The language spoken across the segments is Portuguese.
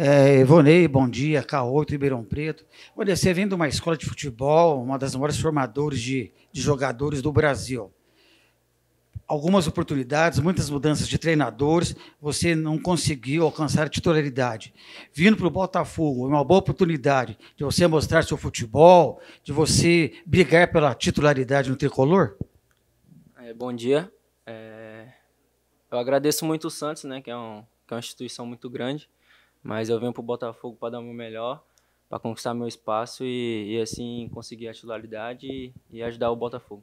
É, Ivonei, bom dia, K8, Ribeirão Preto. Olha, você vem de uma escola de futebol, uma das maiores formadoras de, de jogadores do Brasil. Algumas oportunidades, muitas mudanças de treinadores, você não conseguiu alcançar a titularidade. Vindo para o Botafogo, é uma boa oportunidade de você mostrar seu futebol, de você brigar pela titularidade no tricolor? É, bom dia. É, eu agradeço muito o Santos, né, que é, um, que é uma instituição muito grande. Mas eu venho pro Botafogo para dar o meu melhor, para conquistar meu espaço e, e, assim conseguir a titularidade e, e ajudar o Botafogo.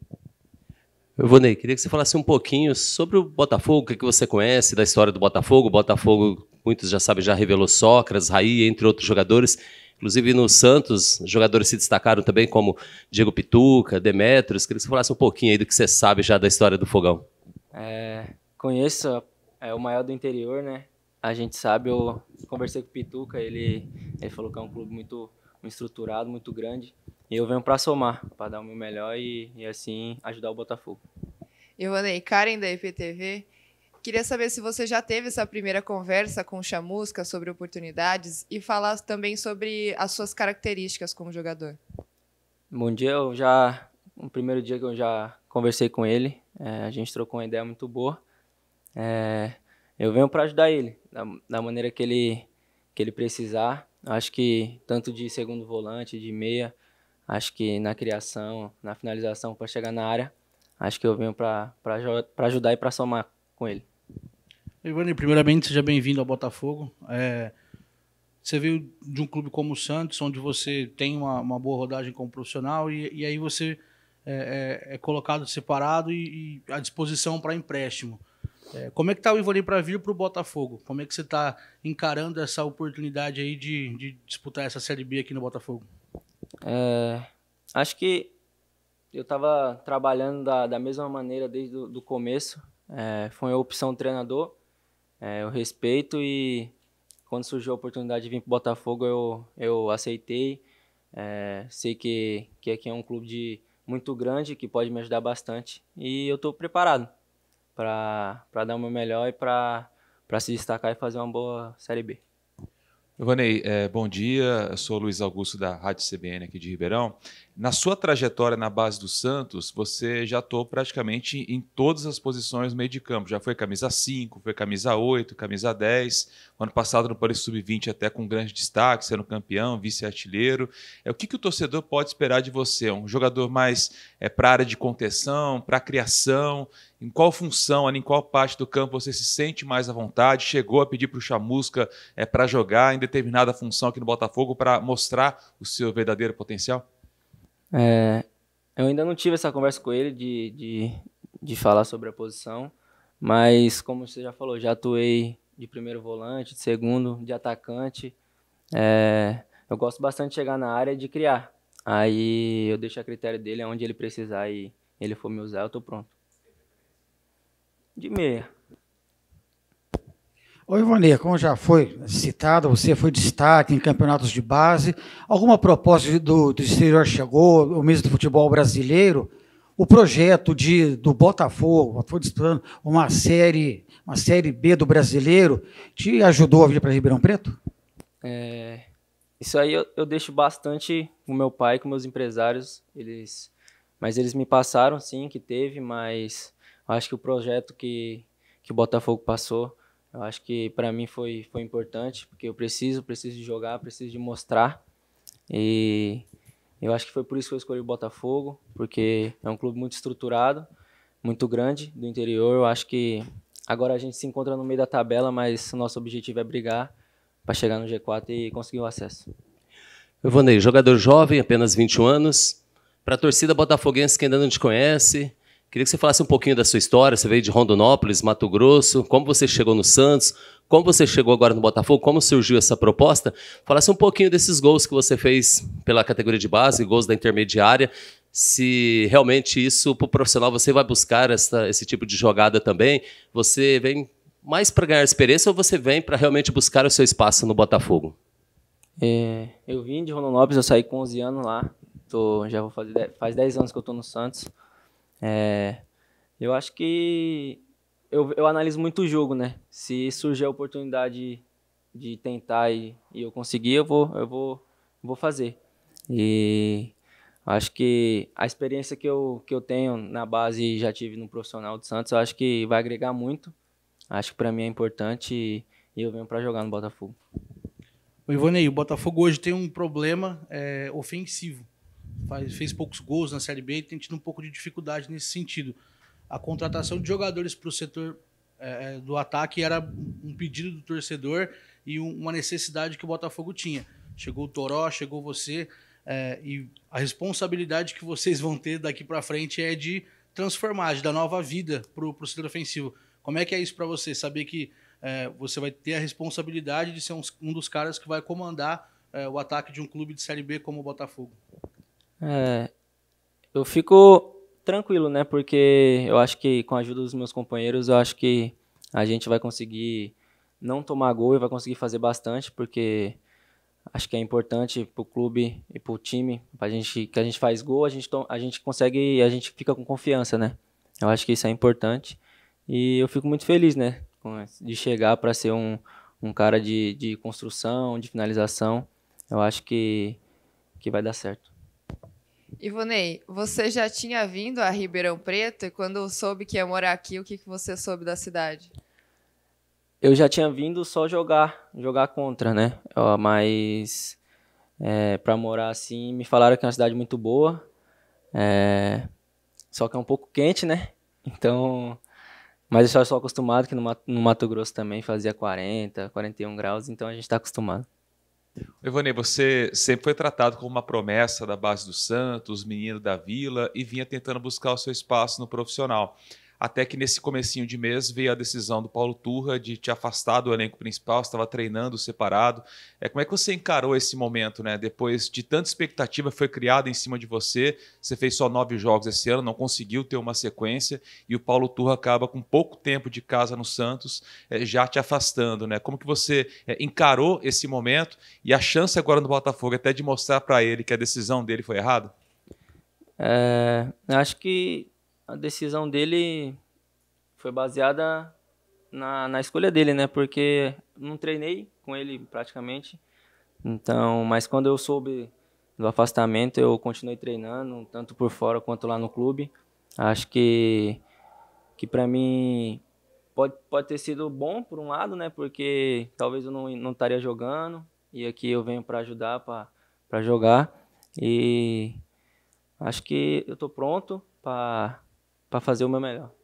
Vonei, queria que você falasse um pouquinho sobre o Botafogo, o que você conhece da história do Botafogo. O Botafogo, muitos já sabem, já revelou Sócrates, Raí, entre outros jogadores. Inclusive no Santos, jogadores se destacaram também, como Diego Pituca, Demetrios. Queria que você falasse um pouquinho aí do que você sabe já da história do Fogão. É, conheço, é o maior do interior, né? a gente sabe, eu conversei com o Pituca, ele, ele falou que é um clube muito, estruturado, muito grande. E eu venho para somar, para dar o meu melhor e, e assim ajudar o Botafogo. Ivanei, Karen da IPTV, queria saber se você já teve essa primeira conversa com o Chamusca sobre oportunidades e falar também sobre as suas características como jogador. Bom dia, eu já. O primeiro dia que eu já conversei com ele, é, a gente trocou uma ideia muito boa. É, eu venho para ajudar ele da, da, maneira que ele que ele precisar. Acho que tanto de segundo volante, de meia, acho que na criação, na finalização para chegar na área, acho que eu venho para ajudar e para somar com ele. Ivani, primeiramente seja bem-vindo ao Botafogo. É, você veio de um clube como o Santos, onde você tem uma, uma boa rodagem como profissional e, e aí você é, é, é colocado separado e, e à disposição para empréstimo. É, como é que tá o Ivone para vir para o Botafogo? Como é que você está encarando essa oportunidade aí de, de, disputar essa Série B aqui no Botafogo? É, acho que eu estava trabalhando da, da, mesma maneira desde o começo. É, foi a opção do treinador, é, eu respeito e quando surgiu a oportunidade de vir para o Botafogo eu, eu aceitei. É, sei que, que aqui é um clube de, muito grande que pode me ajudar bastante e eu estou preparado para dar o meu melhor e para se destacar e fazer uma boa Série B. Ivanei, é, bom dia. Eu sou Luiz Augusto da Rádio CBN aqui de Ribeirão. Na sua trajetória na base do Santos, você já atuou praticamente em todas as posições do meio de campo. Já foi camisa 5, foi camisa 8, camisa 10. Ano passado no Paris Sub-20 até com grande destaque, sendo campeão, vice-artilheiro. É, o que, que o torcedor pode esperar de você? Um jogador mais é, para a área de contenção, para a criação em qual função, em qual parte do campo você se sente mais à vontade? Chegou a pedir para o Chamusca é, para jogar em determinada função aqui no Botafogo para mostrar o seu verdadeiro potencial? É, eu ainda não tive essa conversa com ele de, de, de falar sobre a posição, mas como você já falou, já atuei de primeiro volante, de segundo, de atacante. É, eu gosto bastante de chegar na área e de criar. Aí eu deixo a critério dele, onde ele precisar e ele for me usar, eu tô pronto de meia. Oi, Ivone, como já foi citado, você foi destaque em campeonatos de base. Alguma proposta do, do exterior chegou, o mês do futebol brasileiro? O projeto de, do Botafogo, foi disputando uma série, uma série B do brasileiro, te ajudou a vir para Ribeirão Preto? É, isso aí eu, eu, deixo bastante com meu pai, com meus empresários, eles, mas eles me passaram sim que teve, mas eu acho que o projeto que, que o Botafogo passou, eu acho que para mim foi, foi importante, porque eu preciso, preciso de jogar, preciso de mostrar. E eu acho que foi por isso que eu escolhi o Botafogo, porque é um clube muito estruturado, muito grande do interior. Eu acho que agora a gente se encontra no meio da tabela, mas o nosso objetivo é brigar para chegar no G4 e conseguir o acesso. Vanei, jogador jovem, apenas 21 anos. Para a torcida botafoguense que ainda não te conhece, Queria que você falasse um pouquinho da sua história. Você veio de Rondonópolis, Mato Grosso. Como você chegou no Santos? Como você chegou agora no Botafogo? Como surgiu essa proposta? Falasse um pouquinho desses gols que você fez pela categoria de base, gols da intermediária. Se realmente isso para o profissional você vai buscar essa, esse tipo de jogada também? Você vem mais para ganhar experiência ou você vem para realmente buscar o seu espaço no Botafogo? É, eu vim de Rondonópolis, eu saí com 11 anos lá. Tô, já vou fazer faz 10 anos que eu estou no Santos. É, eu acho que eu, eu analiso muito o jogo, né? Se surgir a oportunidade de tentar e, e eu conseguir, eu vou, eu vou, vou fazer. E acho que a experiência que eu, que eu tenho na base e já tive no profissional do Santos, eu acho que vai agregar muito. Acho que para mim é importante e, e eu venho para jogar no Botafogo. O Ivonei, o Botafogo hoje tem um problema é, ofensivo faz, fez poucos gols na Série B e tem tido um pouco de dificuldade nesse sentido. A contratação de jogadores para o setor é, é, do ataque era um pedido do torcedor e um, uma necessidade que o Botafogo tinha. Chegou o Toró, chegou você, é, e a responsabilidade que vocês vão ter daqui para frente é de transformar, de dar nova vida para o setor ofensivo. Como é que é isso para você? Saber que é, você vai ter a responsabilidade de ser um, um dos caras que vai comandar é, o ataque de um clube de Série B como o Botafogo. É, eu fico tranquilo, né? Porque eu acho que com a ajuda dos meus companheiros, eu acho que a gente vai conseguir não tomar gol e vai conseguir fazer bastante, porque acho que é importante pro clube e pro time, pra gente que a gente faz gol, a gente a gente consegue, a gente fica com confiança, né? Eu acho que isso é importante e eu fico muito feliz, né, de chegar para ser um, um cara de, de construção, de finalização. Eu acho que que vai dar certo. Ivonei, você já tinha vindo a Ribeirão Preto e quando soube que ia morar aqui, o que, você soube da cidade? Eu já tinha vindo só jogar, jogar contra, né? Mas é, para morar assim, me falaram que é uma cidade muito boa, é, só que é um pouco quente, né? Então, mas eu só estou acostumado que no Mato, no Mato Grosso também fazia 40, 41 graus, então a gente está acostumado. Evone, você sempre foi tratado como uma promessa da base do Santos, menino da vila, e vinha tentando buscar o seu espaço no profissional até que nesse comecinho de mês veio a decisão do Paulo Turra de te afastar do elenco principal, estava treinando separado. É, como é que você encarou esse momento, né? Depois de tanta expectativa foi criada em cima de você, você fez só nove jogos esse ano, não conseguiu ter uma sequência, e o Paulo Turra acaba com pouco tempo de casa no Santos, é, já te afastando, né? Como que você é, encarou esse momento e a chance agora no Botafogo até de mostrar para ele que a decisão dele foi errada? É, acho que a decisão dele foi baseada na, na escolha dele, né? Porque não treinei com ele praticamente. Então, mas quando eu soube do afastamento, eu continuei treinando, tanto por fora quanto lá no clube. Acho que que para mim pode, pode ter sido bom por um lado, né? Porque talvez eu não, não estaria jogando e aqui eu venho para ajudar, para jogar. E acho que eu tô pronto para para fazer o meu melhor.